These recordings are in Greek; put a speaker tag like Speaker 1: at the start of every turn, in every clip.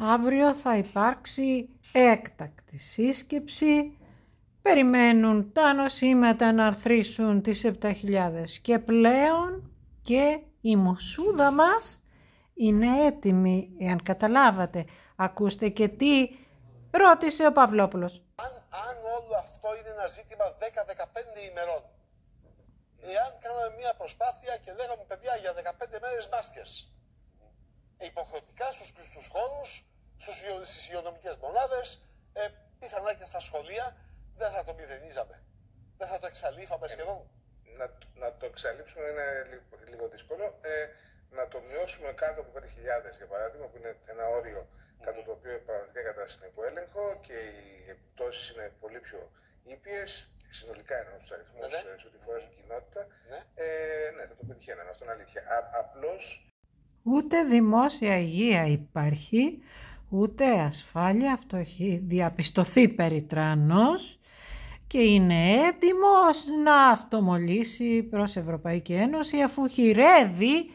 Speaker 1: Αύριο θα υπάρξει έκτακτη σύσκεψη. Περιμένουν τα νοσήματα να αρθρίσουν τις 7.000 και πλέον και η μοσούδα μας είναι έτοιμη, εάν καταλάβατε. Ακούστε και τι ρώτησε ο Παυλόπουλος. Αν, όλο αυτό είναι ένα ζήτημα 10-15 ημερών, εάν κάναμε μια προσπάθεια και λέγαμε παιδιά για 15 μέρες μάσκες υποχρεωτικά στους κλειστούς χώρους, στους υγειονομικές μονάδες, ε, πιθανά και στα σχολεία, δεν θα το μηδενίζαμε. Δεν θα το εξαλείφαμε ε, σχεδόν. να, να το εξαλείψουμε είναι λίγο, λίγο δύσκολο. Ε, να το μειώσουμε κάτω από 5.000 για παράδειγμα, που είναι ένα όριο mm-hmm. το οποίο πραγματικά κατάσταση είναι υποέλεγχο έλεγχο και οι επιπτώσεις είναι πολύ πιο ήπιες, συνολικά εννοώ του αριθμου ναι, ναι. ε, σε ό,τι φορά στην κοινοτητα Ε, ναι, θα το πετυχαίναμε, αυτό είναι αλήθεια. Απλώς Ούτε δημόσια υγεία υπάρχει, ούτε ασφάλεια, αυτό έχει διαπιστωθεί τράνος και είναι έτοιμος να αυτομολύσει προς Ευρωπαϊκή Ένωση αφού χειρεύει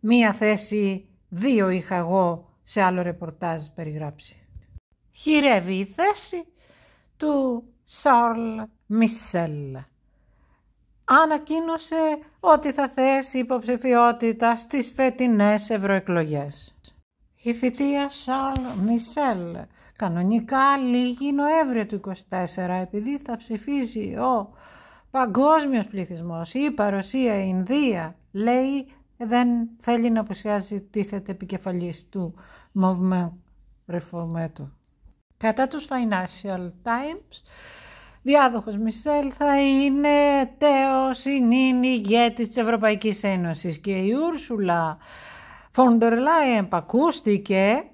Speaker 1: μία θέση, δύο είχα εγώ σε άλλο ρεπορτάζ περιγράψει. Χειρεύει η θέση του Σαρλ Μισελ ανακοίνωσε ότι θα θέσει υποψηφιότητα στις φετινές ευρωεκλογές. Η θητεία Σαλ Μισελ κανονικά λίγη Νοέμβριο του 24 επειδή θα ψηφίζει ο παγκόσμιος πληθυσμός ή η παρουσία Ινδία λέει δεν θέλει να απουσιάζει τίθεται επικεφαλής του Movement Reformato. Κατά τους Financial Times Διάδοχος Μισελ θα είναι τέος συνήν ηγέτης της Ευρωπαϊκής Ένωσης και η Ούρσουλα Φόντερ εμπακούστηκε πακούστηκε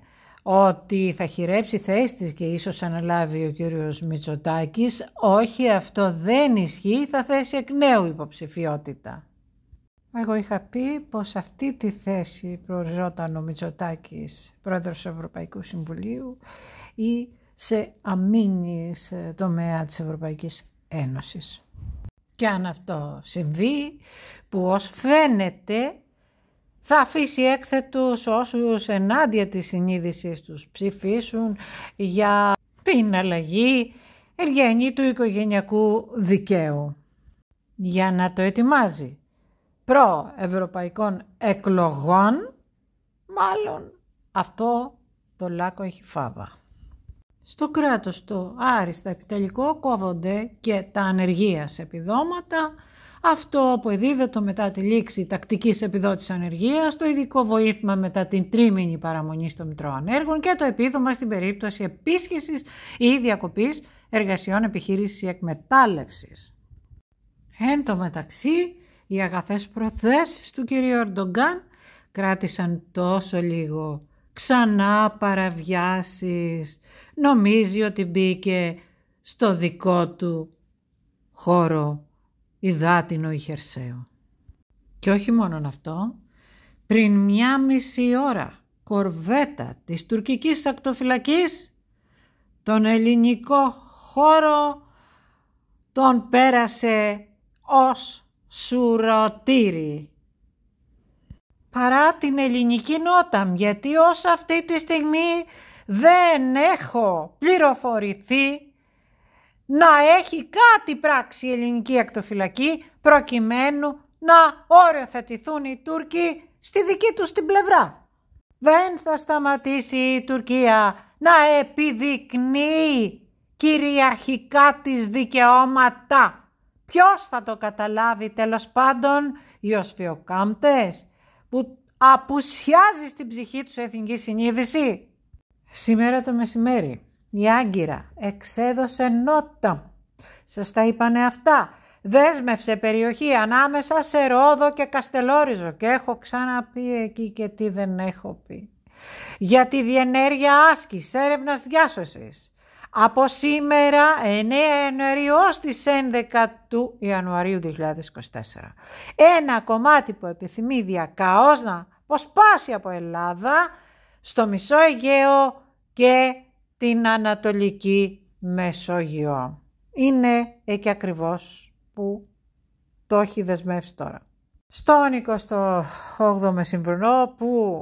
Speaker 1: ότι θα χειρέψει θέση της και ίσως αναλάβει ο κύριος Μητσοτάκης. Όχι, αυτό δεν ισχύει, θα θέσει εκ νέου υποψηφιότητα. Εγώ είχα πει πως αυτή τη θέση προοριζόταν ο Μητσοτάκης, πρόεδρος του Ευρωπαϊκού Συμβουλίου, η σε αμήνιες ε, τομέα της Ευρωπαϊκής Ένωσης. Και αν αυτό συμβεί, που ως φαίνεται θα αφήσει έκθετους όσους ενάντια της συνείδησης τους ψηφίσουν για την αλλαγή εργένη του οικογενειακού δικαίου. Για να το ετοιμάζει προ προ-ευρωπαϊκών εκλογών, μάλλον αυτό το λάκκο έχει φάβα. Στο κράτος του άριστα επιτελικό κόβονται και τα σε επιδόματα, αυτό που εδίδεται μετά τη λήξη τακτικής επιδότησης ανεργίας, το ειδικό βοήθημα μετά την τρίμηνη παραμονή στο Μητρό Ανέργων και το επίδομα στην περίπτωση επίσχυσης ή διακοπής εργασιών επιχείρησης ή εκμετάλλευσης. Εν τω μεταξύ, οι αγαθές προθέσεις του κ. Ερντογκάν κράτησαν τόσο λίγο ξανά παραβιάσεις. Νομίζει ότι μπήκε στο δικό του χώρο υδάτινο ή χερσαίο. Και όχι μόνον αυτό, πριν μια μισή ώρα κορβέτα της τουρκικής ακτοφυλακής τον ελληνικό χώρο τον πέρασε ως σουρωτήρι παρά την ελληνική νότα, γιατί ως αυτή τη στιγμή δεν έχω πληροφορηθεί να έχει κάτι πράξει η ελληνική ακτοφυλακή προκειμένου να οριοθετηθούν οι Τούρκοι στη δική τους την πλευρά. Δεν θα σταματήσει η Τουρκία να επιδεικνύει κυριαρχικά τις δικαιώματα. Ποιος θα το καταλάβει τέλος πάντων, οι οσφιοκάμπτες, που απουσιάζει στην ψυχή τους εθνική συνείδηση. Σήμερα το μεσημέρι η Άγκυρα εξέδωσε νότα. τα είπανε αυτά. Δέσμευσε περιοχή ανάμεσα σε Ρόδο και Καστελόριζο και έχω ξαναπεί εκεί και τι δεν έχω πει. Για τη διενέργεια άσκησης έρευνας διάσωσης από σήμερα 9 Ιανουαρίου ως τις 11 του Ιανουαρίου 2024. Ένα κομμάτι που επιθυμεί διακαώς να προσπάσει από Ελλάδα στο Μισό Αιγαίο και την Ανατολική Μεσόγειο. Είναι εκεί ακριβώς που το έχει δεσμεύσει τώρα. Στον 28ο Μεσημβρινό που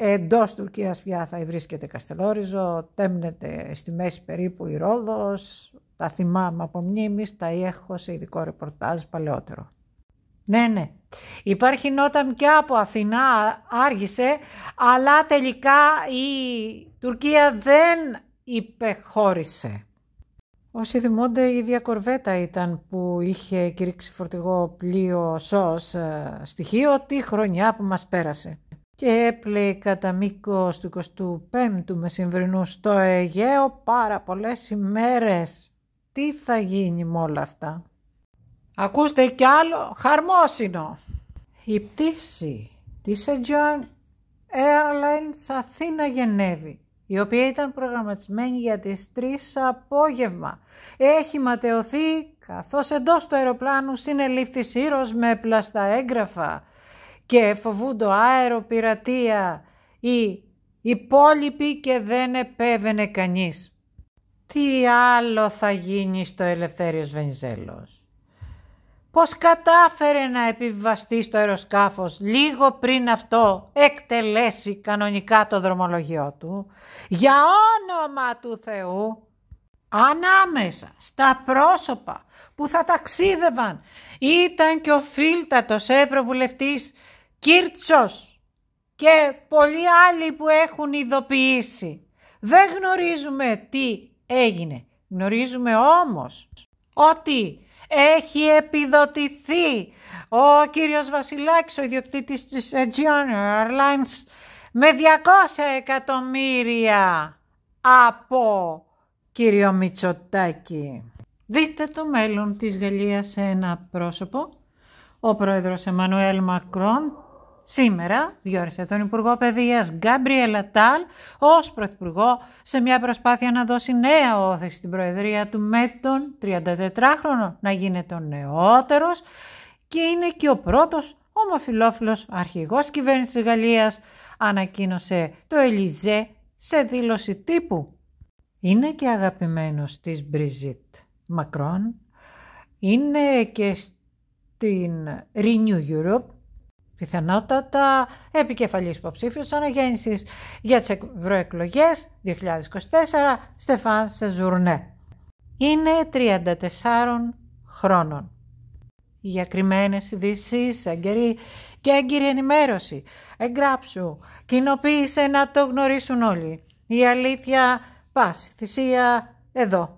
Speaker 1: Εντός Τουρκίας πια θα βρίσκεται Καστελόριζο, τέμνεται στη μέση περίπου η Ρόδος, τα θυμάμαι από μνήμης, τα έχω σε ειδικό ρεπορτάζ παλαιότερο. Ναι, ναι. Υπάρχει νόταν και από Αθηνά, άργησε, αλλά τελικά η Τουρκία δεν υπεχώρησε. Όσοι θυμούνται, η ίδια κορβέτα ήταν που είχε κηρύξει φορτηγό πλοίο ΣΟΣ ε, στοιχείο τη χρονιά που μας πέρασε και έπλε κατά μήκος του 25ου μεσημβρινού στο Αιγαίο πάρα πολλές ημέρες. Τι θα γίνει με όλα αυτά. Ακούστε κι άλλο χαρμόσυνο. Η πτήση της Aegean Airlines Αθήνα Γενέβη η οποία ήταν προγραμματισμένη για τις 3 απόγευμα. Έχει ματαιωθεί καθώς εντός του αεροπλάνου συνελήφθης σύρος με πλαστά έγγραφα και φοβούντο αεροπειρατεία ή υπόλοιποι και δεν επέβαινε κανείς. Τι άλλο θα γίνει στο Ελευθέριος Βενιζέλος. Πώς κατάφερε να επιβαστεί στο αεροσκάφος λίγο πριν αυτό εκτελέσει κανονικά το δρομολογιό του. Για όνομα του Θεού ανάμεσα στα πρόσωπα που θα ταξίδευαν ήταν και ο φίλτατος ευρωβουλευτής Κύρτσος και πολλοί άλλοι που έχουν ειδοποιήσει. Δεν γνωρίζουμε τι έγινε. Γνωρίζουμε όμως ότι έχει επιδοτηθεί ο κύριος Βασιλάκης, ο ιδιοκτήτης της Aegean Airlines, με 200 εκατομμύρια από κύριο Μητσοτάκη. Δείτε το μέλλον της Γαλλίας σε ένα πρόσωπο. Ο πρόεδρος Εμμανουέλ Μακρόν σήμερα διόρισε τον Υπουργό Παιδείας Γκάμπριελα Τάλ ως Πρωθυπουργό σε μια προσπάθεια να δώσει νέα όθηση στην Προεδρία του με τον 34χρονο να γίνεται ο νεότερος και είναι και ο πρώτος ομοφιλόφιλος αρχηγός κυβέρνησης της Γαλλίας ανακοίνωσε το Ελιζέ σε δήλωση τύπου. Είναι και αγαπημένος της Μπριζίτ Μακρόν, είναι και στην Renew Europe πιθανότατα επικεφαλής υποψήφιος αναγέννησης για τις ευρωεκλογέ 2024 Στεφάν Σεζουρνέ. Είναι 34 χρόνων. Για κρυμμένες ειδήσεις, έγκαιρη και έγκυρη ενημέρωση. Εγγράψου, κοινοποίησε να το γνωρίσουν όλοι. Η αλήθεια, πάση, θυσία, εδώ.